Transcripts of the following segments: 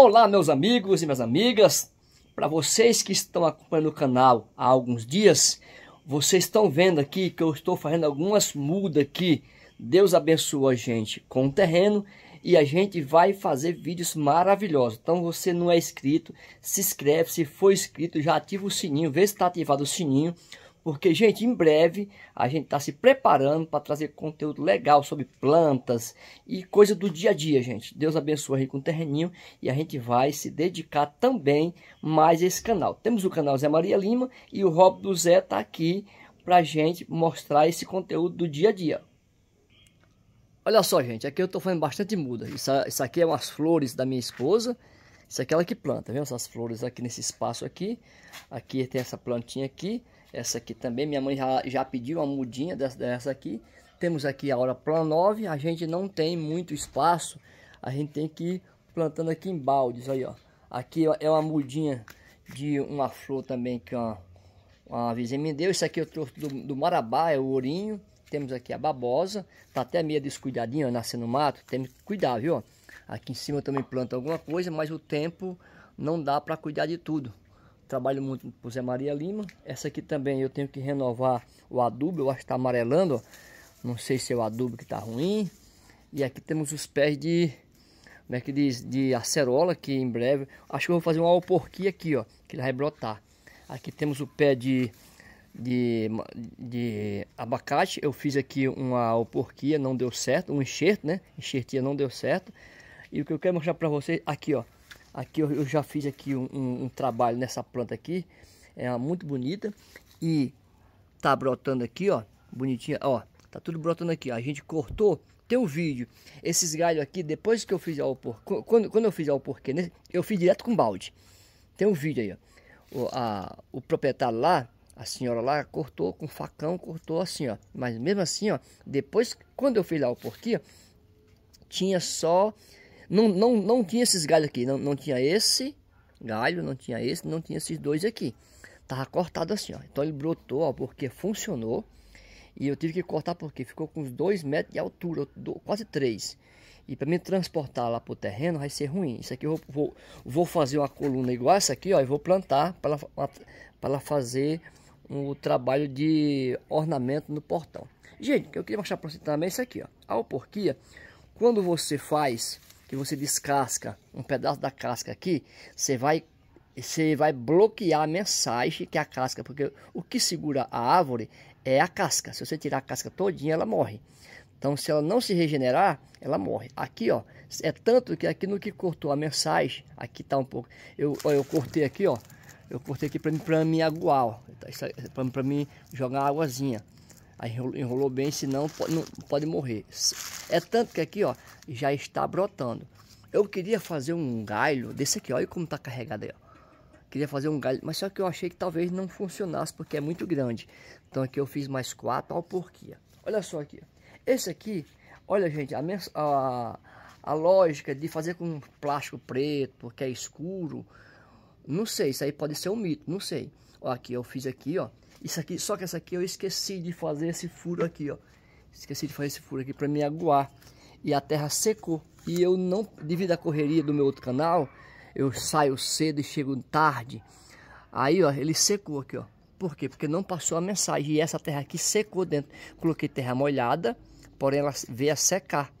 Olá, meus amigos e minhas amigas. Para vocês que estão acompanhando o canal há alguns dias, vocês estão vendo aqui que eu estou fazendo algumas mudas aqui. Deus abençoe a gente com o terreno e a gente vai fazer vídeos maravilhosos. Então você não é inscrito, se inscreve. Se for inscrito, já ativa o sininho, vê se está ativado o sininho porque, gente, em breve a gente está se preparando para trazer conteúdo legal sobre plantas e coisa do dia a dia, gente. Deus abençoe aí com o terreninho e a gente vai se dedicar também mais a esse canal. Temos o canal Zé Maria Lima e o Rob do Zé está aqui para a gente mostrar esse conteúdo do dia a dia. Olha só, gente, aqui eu estou fazendo bastante muda. Isso, isso aqui é umas flores da minha esposa. Isso aqui é ela que planta, viu? Essas flores aqui nesse espaço aqui. Aqui tem essa plantinha aqui. Essa aqui também, minha mãe já, já pediu uma mudinha dessa aqui. Temos aqui a hora plan 9, a gente não tem muito espaço, a gente tem que ir plantando aqui em baldes, aí ó. Aqui ó, é uma mudinha de uma flor também que uma, uma vizinha me deu. Isso aqui eu trouxe do, do Marabá, é o ourinho. Temos aqui a babosa, tá até meio descuidadinho, nascendo no mato. Temos que cuidar, viu? Aqui em cima eu também planto alguma coisa, mas o tempo não dá para cuidar de tudo trabalho muito por Zé Maria Lima. Essa aqui também eu tenho que renovar o adubo, eu acho que está amarelando, ó. não sei se é o adubo que está ruim. E aqui temos os pés de, como é que diz, de acerola, que em breve, acho que eu vou fazer uma alporquia aqui, ó, que ele vai brotar. Aqui temos o pé de, de, de abacate, eu fiz aqui uma alporquia, não deu certo, um enxerto, né, enxertia não deu certo. E o que eu quero mostrar para vocês, aqui ó, Aqui eu, já fiz aqui um, um, um, trabalho nessa planta aqui. É uma muito bonita. E tá brotando aqui, ó. Bonitinha, ó. Tá tudo brotando aqui. A gente cortou. Tem um vídeo. Esses galhos aqui, depois que eu fiz ao alpor... Quando, quando eu fiz ao porquê né? eu fiz direto com balde. Tem um vídeo aí, ó. O, a, o proprietário lá, a senhora lá cortou com facão, cortou assim, ó. Mas mesmo assim, ó, depois, quando eu fiz lá o porquinho, tinha só não, não, não tinha esses galhos aqui, não, não tinha esse galho, não tinha esse, não tinha esses dois aqui. Tava cortado assim, ó. Então ele brotou, ó, porque funcionou. E eu tive que cortar porque ficou com uns 2 metros de altura, quase 3. E para mim transportar lá pro terreno vai ser ruim. Isso aqui eu vou, vou fazer uma coluna igual essa aqui, ó. E vou plantar para ela fazer o um trabalho de ornamento no portão. Gente, eu queria mostrar para você também é isso aqui, ó. A alporquia, quando você faz que você descasca um pedaço da casca aqui, você vai você vai bloquear a mensagem que é a casca, porque o que segura a árvore é a casca. Se você tirar a casca todinha, ela morre. Então, se ela não se regenerar, ela morre. Aqui, ó, é tanto que aqui no que cortou a mensagem, aqui tá um pouco. Eu, ó, eu cortei aqui, ó. Eu cortei aqui para mim, para me aguar, tá, para mim jogar águazinha. Aí enrolou bem, senão pode, não, pode morrer. É tanto que aqui, ó, já está brotando. Eu queria fazer um galho desse aqui, olha como está carregado aí, ó. Queria fazer um galho, mas só que eu achei que talvez não funcionasse, porque é muito grande. Então aqui eu fiz mais quatro, ó, Olha só aqui, Esse aqui, olha gente, a, a, a lógica de fazer com plástico preto, porque é escuro, não sei, isso aí pode ser um mito, não sei. Ó, aqui eu fiz aqui, ó. Isso aqui, só que essa aqui eu esqueci de fazer esse furo aqui, ó. Esqueci de fazer esse furo aqui para me aguar. E a terra secou. E eu não, devido à correria do meu outro canal, eu saio cedo e chego tarde. Aí, ó, ele secou aqui, ó. Por quê? Porque não passou a mensagem. E essa terra aqui secou dentro. Coloquei terra molhada, porém ela veio a secar.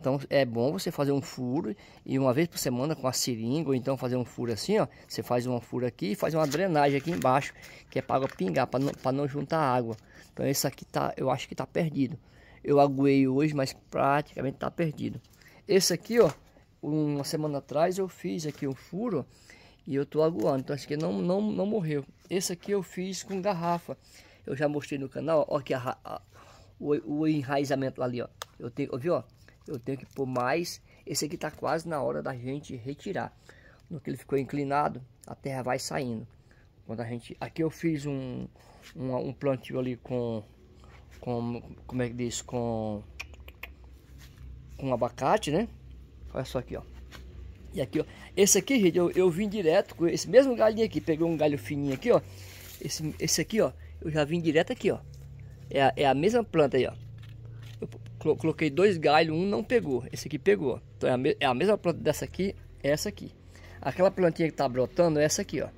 Então é bom você fazer um furo e uma vez por semana com a seringa, ou então fazer um furo assim, ó. Você faz um furo aqui e faz uma drenagem aqui embaixo, que é para água pingar, para não, pra não juntar água. Então esse aqui tá, eu acho que tá perdido. Eu aguei hoje, mas praticamente tá perdido. Esse aqui, ó, uma semana atrás eu fiz aqui um furo e eu tô aguando. Então acho que não, não, não morreu. Esse aqui eu fiz com garrafa. Eu já mostrei no canal, ó, que a, a, o, o enraizamento ali, ó. Eu tenho, ó, viu, ó eu tenho que pôr mais. Esse aqui está quase na hora da gente retirar. No que ele ficou inclinado, a terra vai saindo. Quando a gente, aqui eu fiz um, um, um plantio ali com, com, como é que diz, com, com abacate, né? Olha só aqui, ó. E aqui, ó. Esse aqui, gente, eu, eu vim direto com esse mesmo galhinho aqui. Peguei um galho fininho aqui, ó. Esse, esse aqui, ó. Eu já vim direto aqui, ó. É a, é a mesma planta aí, ó coloquei dois galhos, um não pegou, esse aqui pegou. Então é a, é a mesma planta dessa aqui, é essa aqui. Aquela plantinha que está brotando é essa aqui, ó.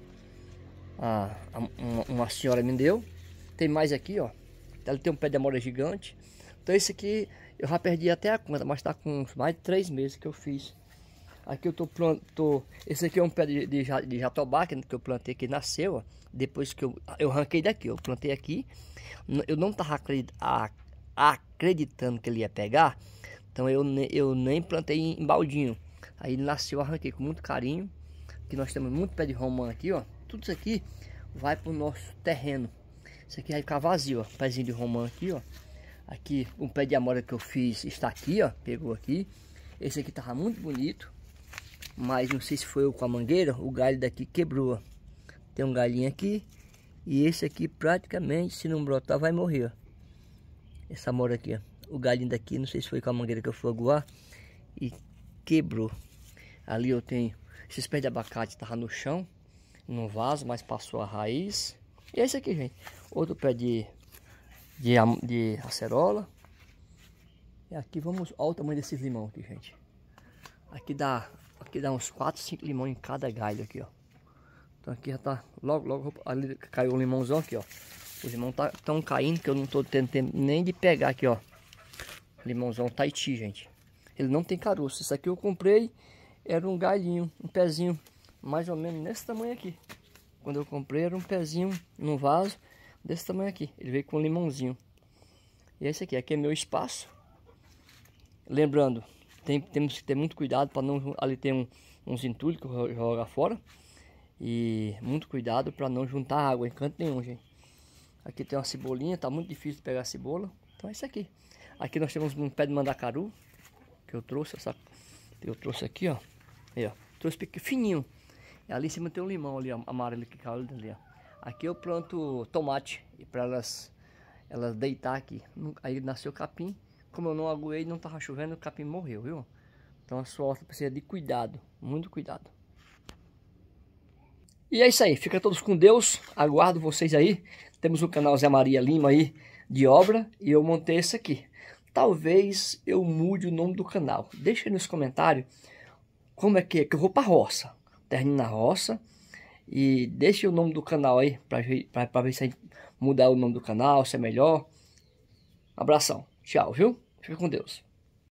A, a, uma, uma, senhora me deu. Tem mais aqui, ó. Ela tem um pé de amora gigante. Então esse aqui eu já perdi até a conta, mas está com mais de três meses que eu fiz. Aqui eu tô planto, esse aqui é um pé de, de, de jatobá que eu plantei que nasceu, ó. depois que eu eu ranquei daqui, eu plantei aqui. Eu não tava acreditando acreditando que ele ia pegar, então eu, eu nem plantei em baldinho. Aí ele nasceu, arranquei com muito carinho. Que nós temos muito pé de romã aqui, ó. Tudo isso aqui vai pro nosso terreno. Isso aqui vai ficar vazio, ó. Pezinho de romã aqui, ó. Aqui, um pé de amora que eu fiz está aqui, ó. Pegou aqui. Esse aqui tava muito bonito. Mas não sei se foi eu com a mangueira. O galho daqui quebrou, ó. Tem um galhinho aqui. E esse aqui praticamente, se não brotar, vai morrer, ó essa mora aqui, ó. O galhinho daqui, não sei se foi com a mangueira que eu fui aguar e quebrou. Ali eu tenho esses pés de abacate, tava no chão, no vaso, mas passou a raiz. E esse é aqui, gente. Outro pé de, de, de acerola. E aqui vamos, olha o tamanho desses limão aqui, gente. Aqui dá, aqui dá uns 4, 5 limões em cada galho aqui, ó. Então aqui já tá, logo, logo, ali caiu um limãozão aqui, ó. Os limões estão tá, caindo, que eu não estou tendo tempo nem de pegar aqui, ó. Limãozão Taiti, gente. Ele não tem caroço. Isso aqui eu comprei, era um galhinho, um pezinho, mais ou menos nesse tamanho aqui. Quando eu comprei, era um pezinho no vaso desse tamanho aqui. Ele veio com um limãozinho. E é esse aqui, aqui é meu espaço. Lembrando, tem, temos que ter muito cuidado para não... Ali tem um, uns entulhos que eu jogo fora. E muito cuidado para não juntar água em canto nenhum, gente. Aqui tem uma cebolinha, tá muito difícil de pegar cebola. Então é isso aqui. Aqui nós temos um pé de mandacaru, que eu trouxe, essa, eu trouxe aqui, ó. Aí, ó. Trouxe fininho. E ali em cima tem um limão ali, amarelo que caiu ali, ó. Aqui eu planto tomate, e para elas, elas deitar aqui. Aí nasceu capim. Como eu não aguei, não tava chovendo, o capim morreu, viu? Então a sua horta precisa de cuidado, muito cuidado. E é isso aí, fica todos com Deus, aguardo vocês aí. Temos o canal Zé Maria Lima aí de obra e eu montei esse aqui. Talvez eu mude o nome do canal. Deixa aí nos comentários como é que é, que eu vou pra roça. Termino na roça e deixa o nome do canal aí para ver se a gente mudar o nome do canal, se é melhor. Abração, tchau, viu? Fica com Deus.